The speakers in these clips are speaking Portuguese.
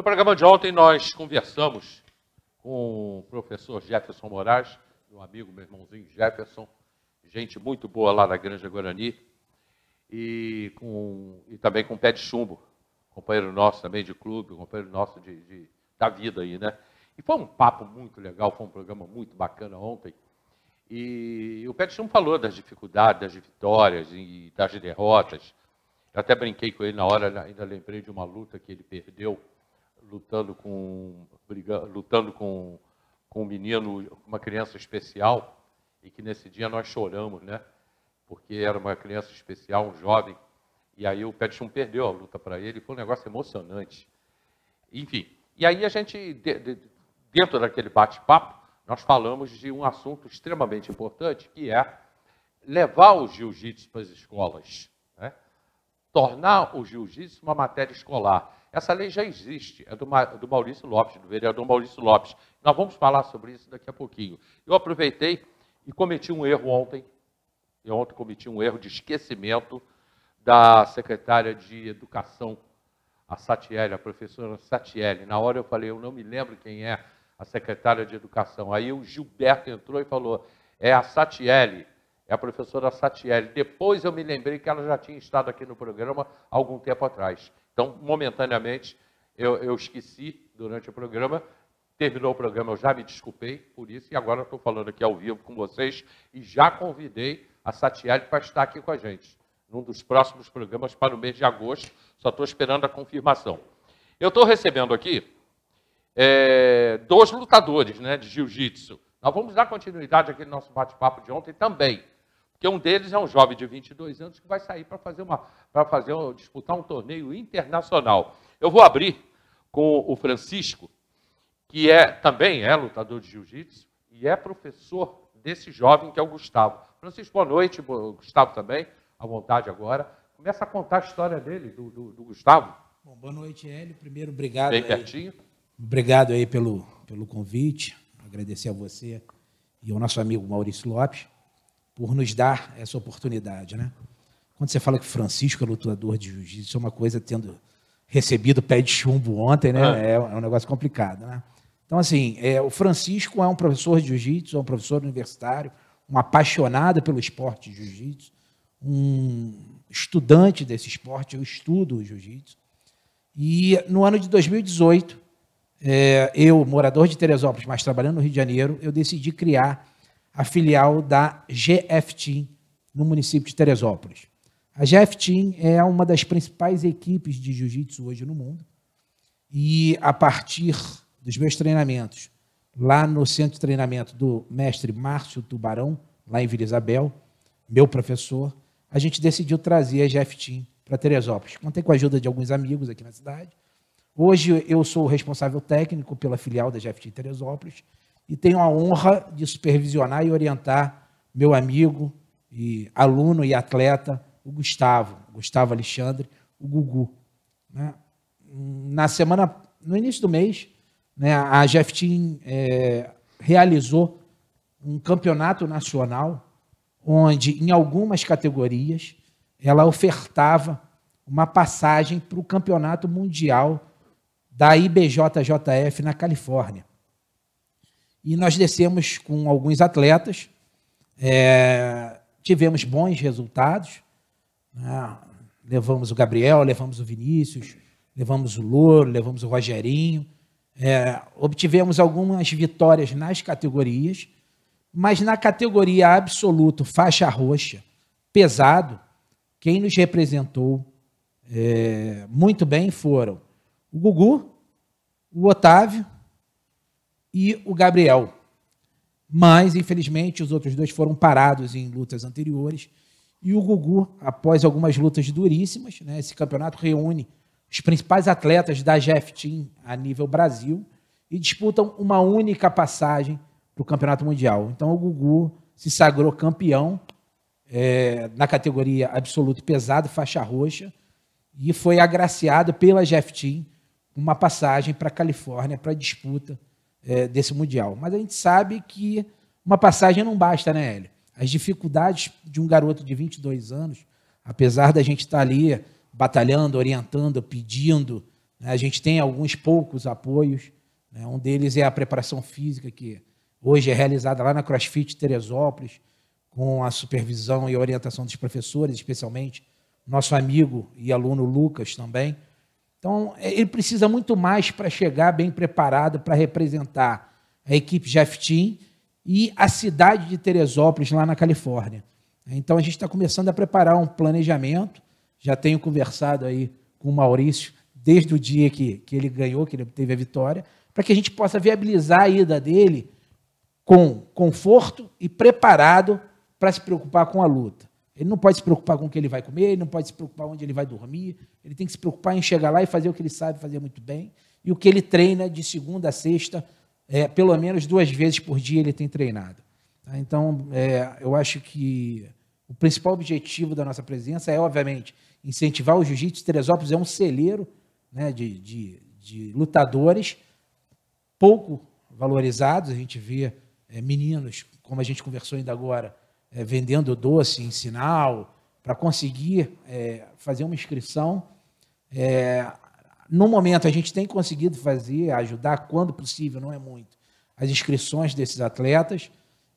No programa de ontem, nós conversamos com o professor Jefferson Moraes, meu amigo, meu irmãozinho Jefferson, gente muito boa lá da Granja Guarani, e, com, e também com o Pé de Chumbo, companheiro nosso também de clube, companheiro nosso de, de, da vida aí, né? E foi um papo muito legal, foi um programa muito bacana ontem. E, e o Pé de Chumbo falou das dificuldades, das vitórias e das derrotas. Eu até brinquei com ele na hora, ainda lembrei de uma luta que ele perdeu lutando com brigando, lutando com, com um menino, uma criança especial, e que nesse dia nós choramos, né? Porque era uma criança especial, um jovem, e aí o Peterson perdeu a luta para ele, foi um negócio emocionante. Enfim, e aí a gente, de, de, dentro daquele bate-papo, nós falamos de um assunto extremamente importante, que é levar o jiu-jitsu para as escolas, né? tornar o jiu-jitsu uma matéria escolar. Essa lei já existe, é do, Maurício Lopes, do vereador Maurício Lopes. Nós vamos falar sobre isso daqui a pouquinho. Eu aproveitei e cometi um erro ontem. Eu ontem cometi um erro de esquecimento da secretária de Educação, a Satiele, a professora Satiele. Na hora eu falei, eu não me lembro quem é a secretária de Educação. Aí o Gilberto entrou e falou, é a Satiele, é a professora Satiele. Depois eu me lembrei que ela já tinha estado aqui no programa algum tempo atrás. Então, momentaneamente, eu, eu esqueci durante o programa, terminou o programa, eu já me desculpei por isso, e agora estou falando aqui ao vivo com vocês e já convidei a Satiari para estar aqui com a gente, num dos próximos programas para o mês de agosto, só estou esperando a confirmação. Eu estou recebendo aqui é, dois lutadores né, de jiu-jitsu. Nós vamos dar continuidade àquele nosso bate-papo de ontem também que um deles é um jovem de 22 anos que vai sair para fazer uma para fazer disputar um torneio internacional. Eu vou abrir com o Francisco, que é também é lutador de jiu-jitsu e é professor desse jovem que é o Gustavo. Francisco, boa noite, Gustavo também, à vontade agora. Começa a contar a história dele, do, do, do Gustavo. Bom, boa noite, Hélio. Primeiro, obrigado. Bem aí. Obrigado aí pelo, pelo convite. Agradecer a você e ao nosso amigo Maurício Lopes por nos dar essa oportunidade, né? Quando você fala que Francisco é lutador de jiu-jitsu, é uma coisa tendo recebido pé de chumbo ontem, né? É. É, é, um negócio complicado, né? Então, assim, é, o Francisco é um professor de jiu-jitsu, é um professor universitário, um apaixonado pelo esporte de jiu-jitsu, um estudante desse esporte, eu estudo o jiu-jitsu. E no ano de 2018, é, eu, morador de Teresópolis, mas trabalhando no Rio de Janeiro, eu decidi criar a filial da GFTIM no município de Teresópolis. A GFTIM é uma das principais equipes de jiu-jitsu hoje no mundo. E a partir dos meus treinamentos, lá no centro de treinamento do mestre Márcio Tubarão, lá em Vila Isabel, meu professor, a gente decidiu trazer a GFTIM para Teresópolis. Contei com a ajuda de alguns amigos aqui na cidade. Hoje eu sou o responsável técnico pela filial da GFT Teresópolis e tenho a honra de supervisionar e orientar meu amigo e aluno e atleta, o Gustavo, Gustavo Alexandre, o Gugu. Né? Na semana, no início do mês, né, a Jeftin é, realizou um campeonato nacional onde, em algumas categorias, ela ofertava uma passagem para o campeonato mundial da IBJJF na Califórnia. E nós descemos com alguns atletas, é, tivemos bons resultados. Né? Levamos o Gabriel, levamos o Vinícius, levamos o Louro, levamos o Rogerinho. É, obtivemos algumas vitórias nas categorias, mas na categoria absoluto, faixa roxa, pesado, quem nos representou é, muito bem foram o Gugu, o Otávio, e o Gabriel. Mas, infelizmente, os outros dois foram parados em lutas anteriores. E o Gugu, após algumas lutas duríssimas, né, esse campeonato reúne os principais atletas da Jeff Team a nível Brasil e disputam uma única passagem para o Campeonato Mundial. Então o Gugu se sagrou campeão é, na categoria absoluto pesado, faixa roxa, e foi agraciado pela Jeff Team uma passagem para a Califórnia para a disputa é, desse Mundial. Mas a gente sabe que uma passagem não basta, né, Hélio? As dificuldades de um garoto de 22 anos, apesar da gente estar ali batalhando, orientando, pedindo, né, a gente tem alguns poucos apoios. Né, um deles é a preparação física, que hoje é realizada lá na CrossFit Teresópolis, com a supervisão e orientação dos professores, especialmente nosso amigo e aluno Lucas também. Então, é, ele precisa muito mais para chegar bem preparado para representar a equipe Jeff Team e a cidade de Teresópolis, lá na Califórnia. Então, a gente está começando a preparar um planejamento. Já tenho conversado aí com o Maurício desde o dia que, que ele ganhou, que ele obteve a vitória, para que a gente possa viabilizar a ida dele com conforto e preparado para se preocupar com a luta. Ele não pode se preocupar com o que ele vai comer, ele não pode se preocupar onde ele vai dormir, ele tem que se preocupar em chegar lá e fazer o que ele sabe fazer muito bem. E o que ele treina de segunda a sexta, é, pelo menos duas vezes por dia ele tem treinado. Tá? Então, é, eu acho que o principal objetivo da nossa presença é, obviamente, incentivar o jiu-jitsu. Teresópolis é um celeiro né, de, de, de, lutadores pouco valorizados. A gente vê é, meninos, como a gente conversou ainda agora, é, vendendo doce em sinal, para conseguir é, fazer uma inscrição. É, no momento, a gente tem conseguido fazer, ajudar, quando possível, não é muito, as inscrições desses atletas.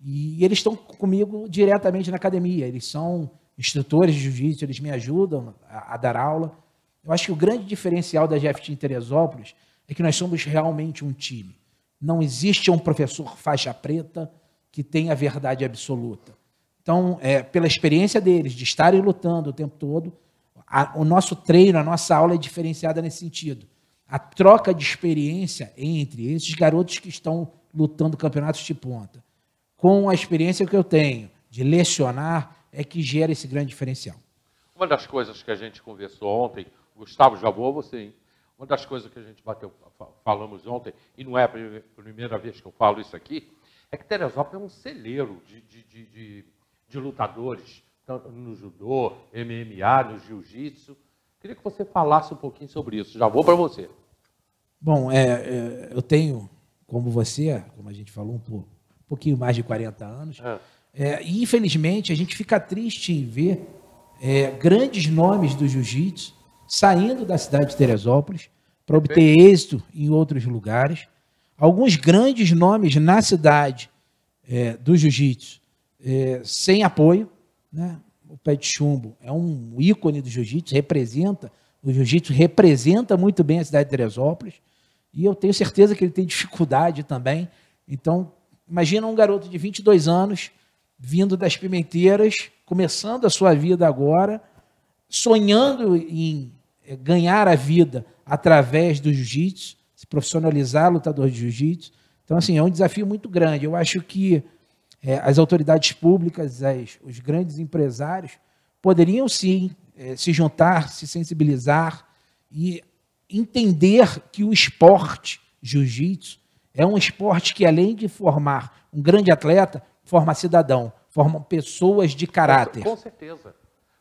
E eles estão comigo diretamente na academia. Eles são instrutores de jiu-jitsu, eles me ajudam a, a, dar aula. Eu acho que o grande diferencial da GFT em Teresópolis é que nós somos realmente um time. Não existe um professor faixa preta que tenha a verdade absoluta. Então, é, pela experiência deles, de estarem lutando o tempo todo, a, o nosso treino, a nossa aula é diferenciada nesse sentido. A troca de experiência entre esses garotos que estão lutando campeonatos de ponta, com a experiência que eu tenho de lecionar, é que gera esse grande diferencial. Uma das coisas que a gente conversou ontem, Gustavo, já vou você, hein? Uma das coisas que a gente bateu, falamos ontem, e não é a primeira vez que eu falo isso aqui, é que Teresópolis é um celeiro de, de, de, de de lutadores, tanto no judô, MMA, no jiu-jitsu. Queria que você falasse um pouquinho sobre isso. Já vou para você. Bom, é, é, eu tenho, como você, como a gente falou, um, pouco, um pouquinho mais de 40 anos. É. É, e, infelizmente, a gente fica triste em ver é, grandes nomes do jiu-jitsu saindo da cidade de Teresópolis para obter êxito em outros lugares. Alguns grandes nomes na cidade é, do jiu-jitsu é, sem apoio. Né? O pé de chumbo é um ícone do jiu-jitsu, representa, o jiu-jitsu representa muito bem a cidade de Teresópolis. E eu tenho certeza que ele tem dificuldade também. Então, imagina um garoto de 22 anos, vindo das Pimenteiras, começando a sua vida agora, sonhando em é, ganhar a vida através do jiu-jitsu, se profissionalizar lutador de jiu-jitsu. Então, assim, é um desafio muito grande. Eu acho que é, as autoridades públicas, as, os grandes empresários, poderiam sim é, se juntar, se sensibilizar e entender que o esporte jiu-jitsu é um esporte que, além de formar um grande atleta, forma cidadão, forma pessoas de caráter. Com certeza,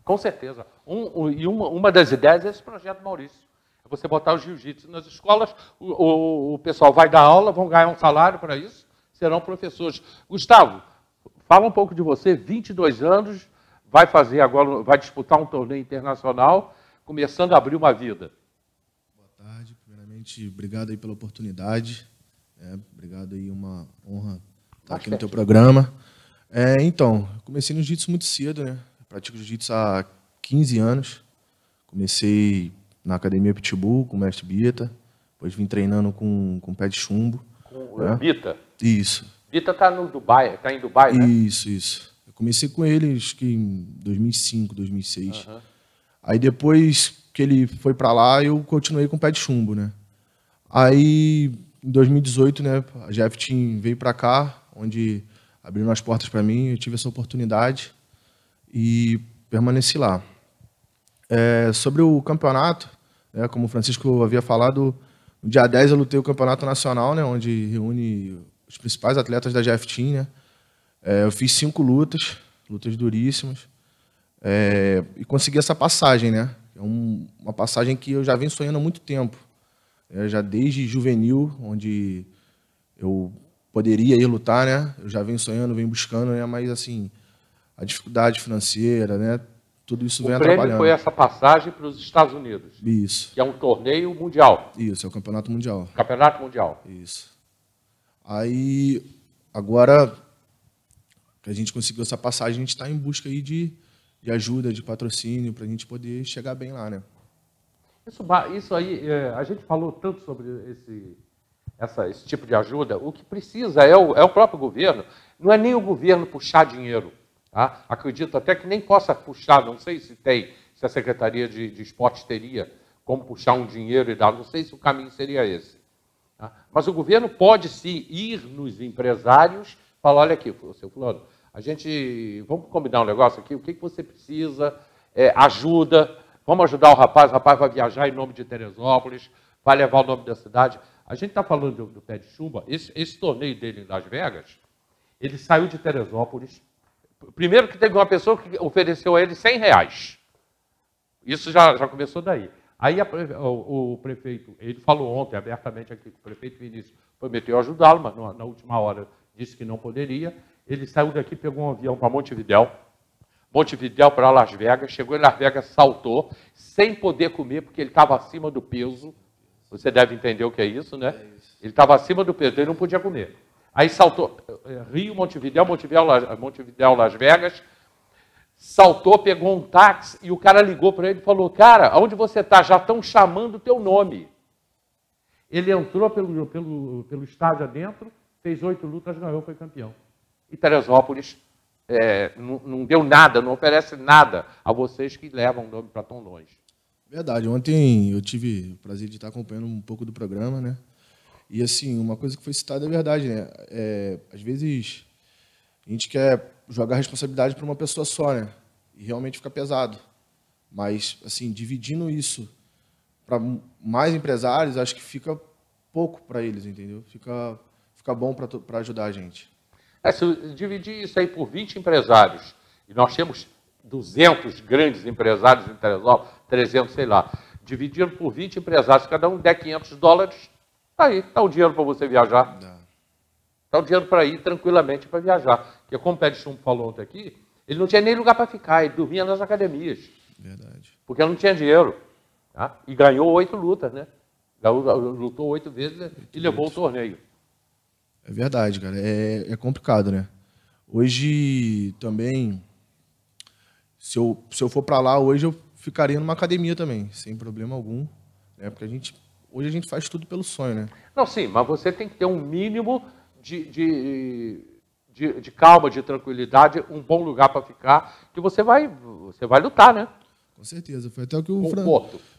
com certeza. Um, um, e uma, uma das ideias é esse projeto Maurício. É você botar o jiu-jitsu nas escolas, o, o, o pessoal vai dar aula, vão ganhar um salário para isso, serão professores. Gustavo, fala um pouco de você, 22 anos, vai fazer agora, vai disputar um torneio internacional, começando a abrir uma vida. Boa tarde, primeiramente, obrigado aí pela oportunidade, é, obrigado aí, uma honra estar aqui no teu programa. É, então, comecei no jiu-jitsu muito cedo, né? Pratico jiu-jitsu há 15 anos. Comecei na academia Pitbull com o mestre Bita, depois vim treinando com, com pé de chumbo. Vita, é? Né? Isso. Vita tá no Dubai, tá em Dubai, né? Isso, isso. Eu comecei com ele acho que em 2005, 2006. Uhum. Aí depois que ele foi para lá, eu continuei com o pé de chumbo, né? Aí em 2018, né, a Jeff Team veio para cá, onde abriram as portas para mim, eu tive essa oportunidade e permaneci lá. É, sobre o campeonato, né, como o Francisco havia falado, no dia 10 eu lutei o Campeonato Nacional, né? Onde reúne os principais atletas da GF Team, né? É, eu fiz cinco lutas, lutas duríssimas. É, e consegui essa passagem, né? É um, uma passagem que eu já venho sonhando há muito tempo. É, já desde juvenil, onde eu poderia ir lutar, né? Eu já venho sonhando, venho buscando, né? Mas assim, a dificuldade financeira, né? Tudo isso vem trabalhando. O prêmio foi essa passagem para os Estados Unidos. Isso. Que é um torneio mundial. Isso, é o campeonato mundial. Campeonato mundial. Isso. Aí, agora que a gente conseguiu essa passagem, a gente está em busca aí de, de ajuda, de patrocínio, para a gente poder chegar bem lá, né? Isso, isso aí, é, a gente falou tanto sobre esse, essa, esse tipo de ajuda. O que precisa é o, é o próprio governo. Não é nem o governo puxar dinheiro Tá? Acredito até que nem possa puxar, não sei se tem, se a Secretaria de, de Esportes teria como puxar um dinheiro e dar, não sei se o caminho seria esse. Tá? Mas o governo pode sim ir nos empresários falar, olha aqui, seu fulano, a gente, vamos combinar um negócio aqui, o que, que você precisa, é, ajuda, vamos ajudar o rapaz, o rapaz vai viajar em nome de Teresópolis, vai levar o nome da cidade. A gente está falando do, do, pé de chumba, esse, esse torneio dele em Las Vegas, ele saiu de Teresópolis, Primeiro que teve uma pessoa que ofereceu a ele 100 reais. Isso já, já começou daí. Aí a, o, o, prefeito, ele falou ontem abertamente aqui que o prefeito Vinícius prometeu ajudá-lo, mas na, na última hora disse que não poderia. Ele saiu daqui, pegou um avião para Montevidéu, Montevidéu para Las Vegas, chegou em Las Vegas, saltou, sem poder comer, porque ele estava acima do peso. Você deve entender o que é isso, né? É ele estava acima do peso, ele não podia comer. Aí saltou Rio, Montevideo, Montevideo, Montevidéu, Las Vegas. Saltou, pegou um táxi e o cara ligou para ele e falou: Cara, onde você está? Já estão chamando o teu nome. Ele entrou pelo, pelo, pelo estádio adentro, fez oito lutas, ganhou, foi campeão. E Teresópolis é, não, não, deu nada, não oferece nada a vocês que levam o nome para tão longe. Verdade. Ontem eu tive o prazer de estar acompanhando um pouco do programa, né? E assim, uma coisa que foi citada é verdade, né? É, às vezes a gente quer jogar a responsabilidade para uma pessoa só, né? E realmente fica pesado. Mas, assim, dividindo isso para mais empresários, acho que fica pouco para eles, entendeu? Fica, fica bom para ajudar a gente. É, se dividir isso aí por 20 empresários, e nós temos 200 grandes empresários em Teresópolis, 300, sei lá, dividindo por 20 empresários, cada um der 500 dólares, Está aí, está o dinheiro para você viajar. Está o dinheiro para ir tranquilamente para viajar. Porque como o Pé de falou ontem aqui, ele não tinha nem lugar para ficar, ele dormia nas academias. Verdade. Porque não tinha dinheiro. Tá? E ganhou oito lutas, né? Lutou oito vezes né? e levou o torneio. É verdade, cara. É, é complicado, né? Hoje também, se eu, se eu for para lá hoje, eu ficaria numa academia também, sem problema algum. Né? Porque a gente Hoje a gente faz tudo pelo sonho, né? Não, sim, mas você tem que ter um mínimo de, de, de, de calma, de tranquilidade, um bom lugar para ficar, que você vai, você vai lutar, né? Com certeza. Foi até o que o, Fran...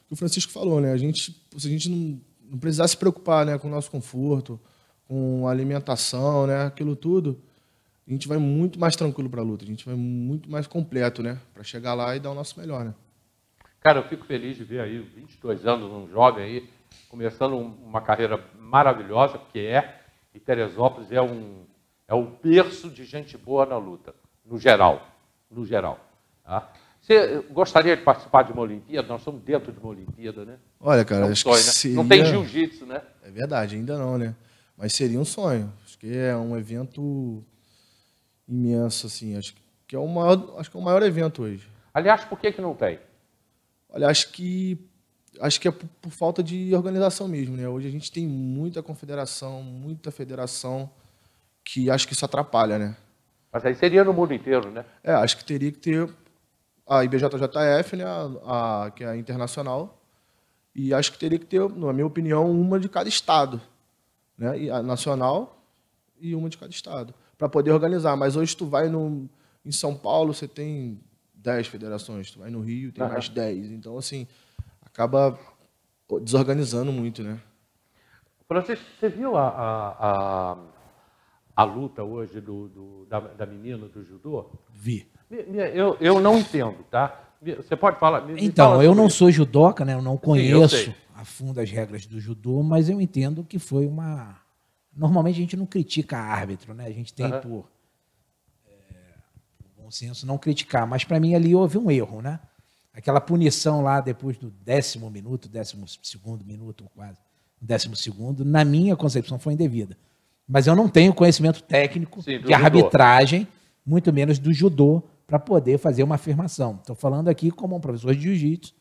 que o Francisco falou, né? A gente, se a gente não, não se preocupar né, com o nosso conforto, com alimentação, né? Aquilo tudo a gente vai muito mais tranquilo para a luta, a gente vai muito mais completo, né? Para chegar lá e dar o nosso melhor, né? Cara, eu fico feliz de ver aí 22 anos, um jovem aí, começando uma carreira maravilhosa, porque é, e Teresópolis é um é o berço de gente boa na luta, no geral, no geral. Tá? Você gostaria de participar de uma Olimpíada? Nós estamos dentro de uma Olimpíada, né? Olha, cara, é um acho sonho, que né? seria... não tem jiu-jitsu, né? É verdade, ainda não, né? Mas seria um sonho. Acho que é um evento imenso, assim. Acho que é o maior, acho que é o maior evento hoje. Aliás, por que que não tem? Olha, acho que acho que é por, por, falta de organização mesmo, né? Hoje a gente tem muita confederação, muita federação, que acho que isso atrapalha, né? Mas aí seria no mundo inteiro, né? É, acho que teria que ter a IBJJF, né? A, a, que é a internacional, e acho que teria que ter, na minha opinião, uma de cada estado, né? E a nacional e uma de cada estado, para poder organizar. Mas hoje tu vai no, em São Paulo, você tem 10 federações, tu vai no Rio, tem uhum. mais 10. Então, assim, acaba desorganizando muito, né? Você, você viu a, a, a, a luta hoje do, do, da, da menina do judô? Vi. Eu, eu não entendo, tá? Você pode falar. Me, então, fala eu não isso. sou judoca, né? Eu não conheço Sim, eu a fundo as regras do judô, mas eu entendo que foi uma. Normalmente a gente não critica árbitro, né? A gente tem uhum. por, é, por bom senso não criticar, mas para mim ali houve um erro, né? aquela punição lá depois do décimo minuto, décimo segundo minuto, quase, décimo segundo, na minha concepção foi indevida. Mas eu não tenho conhecimento técnico Sim, de arbitragem, muito menos do judô, para poder fazer uma afirmação. Estou falando aqui como um professor de jiu-jitsu,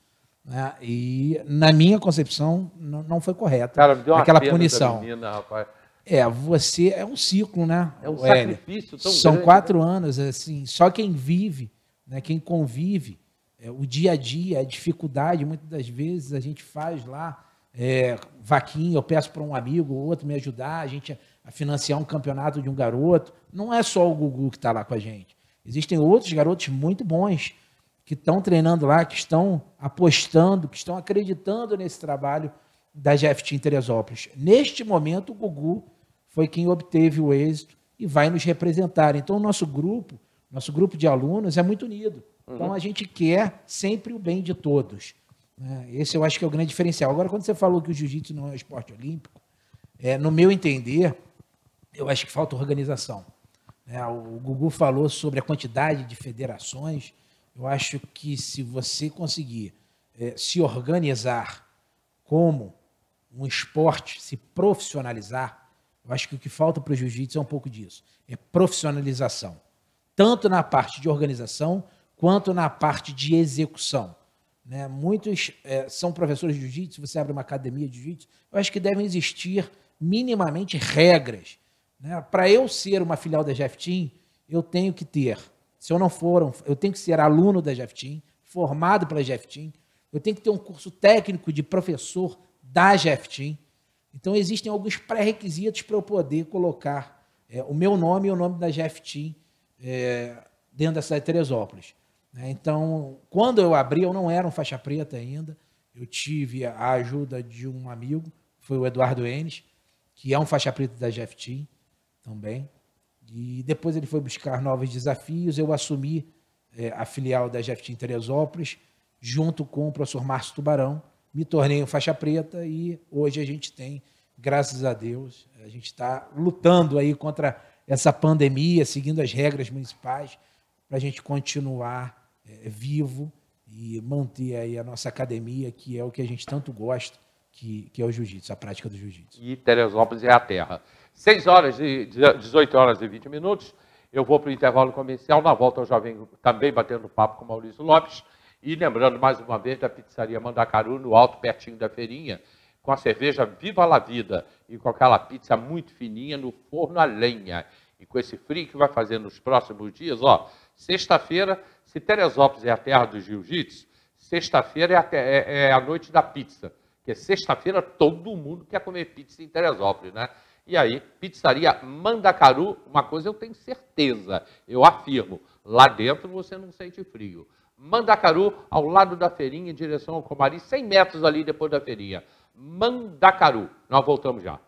né? e na minha concepção não, não foi correta Cara, deu uma aquela punição. Menina, rapaz. É, você é um ciclo, né? É um sacrifício tão São grande, né? quatro né? anos, assim, só quem vive, né, quem convive, é, o dia a dia, a dificuldade, muitas das vezes a gente faz lá é, vaquinha, eu peço para um amigo ou outro me ajudar, a gente a financiar um campeonato de um garoto. Não é só o Gugu que está lá com a gente. Existem outros garotos muito bons que estão treinando lá, que estão apostando, que estão acreditando nesse trabalho da GFT em Teresópolis. Neste momento, o Gugu foi quem obteve o êxito e vai nos representar. Então, o nosso grupo, nosso grupo de alunos é muito unido. Então uhum. a gente quer sempre o bem de todos. Né? Esse eu acho que é o grande diferencial. Agora, quando você falou que o jiu-jitsu não é um esporte olímpico, é, no meu entender, eu acho que falta organização. É, o Gugu falou sobre a quantidade de federações. Eu acho que se você conseguir é, se organizar como um esporte, se profissionalizar, eu acho que o que falta para o jiu-jitsu é um pouco disso. É profissionalização. Tanto na parte de organização quanto na parte de execução. Né? Muitos é, são professores de jiu-jitsu, você abre uma academia de jiu-jitsu, eu acho que devem existir minimamente regras. Né? Para eu ser uma filial da Jeff Team, eu tenho que ter, se eu não for, eu tenho que ser aluno da Jeff Team, formado pela Jeff Team, eu tenho que ter um curso técnico de professor da Jeff Team. Então, existem alguns pré-requisitos para eu poder colocar é, o meu nome e o nome da Jeff Team é, dentro da cidade de Teresópolis. Né? Então, quando eu abri, eu não era um faixa preta ainda. Eu tive a ajuda de um amigo, foi o Eduardo Enes, que é um faixa preta da Team também. E depois ele foi buscar novos desafios. Eu assumi é, a filial da GFT em Teresópolis, junto com o professor Márcio Tubarão. Me tornei um faixa preta e hoje a gente tem, graças a Deus, a gente está lutando aí contra essa pandemia, seguindo as regras municipais para a gente continuar é, vivo e manter aí a nossa academia, que é o que a gente tanto gosta, que, que é o jiu-jitsu, a prática do jiu-jitsu. E Teresópolis é a terra. 6 horas e 18 horas e 20 minutos. Eu vou para o intervalo comercial. Na volta eu já venho também batendo papo com Maurício Lopes. E lembrando mais uma vez da pizzaria Mandacaru, no alto, pertinho da feirinha, com a cerveja Viva la Vida e com aquela pizza muito fininha no forno a lenha. E com esse frio que vai fazer nos próximos dias, ó, Sexta-feira, se Teresópolis é a terra dos jiu-jitsu, sexta-feira é, é, é a, noite da pizza. Porque sexta-feira todo mundo quer comer pizza em Teresópolis, né? E aí, pizzaria Mandacaru, uma coisa eu tenho certeza, eu afirmo, lá dentro você não sente frio. Mandacaru, ao lado da feirinha, em direção ao Comari, 100 metros ali depois da feirinha. Mandacaru. Nós voltamos já.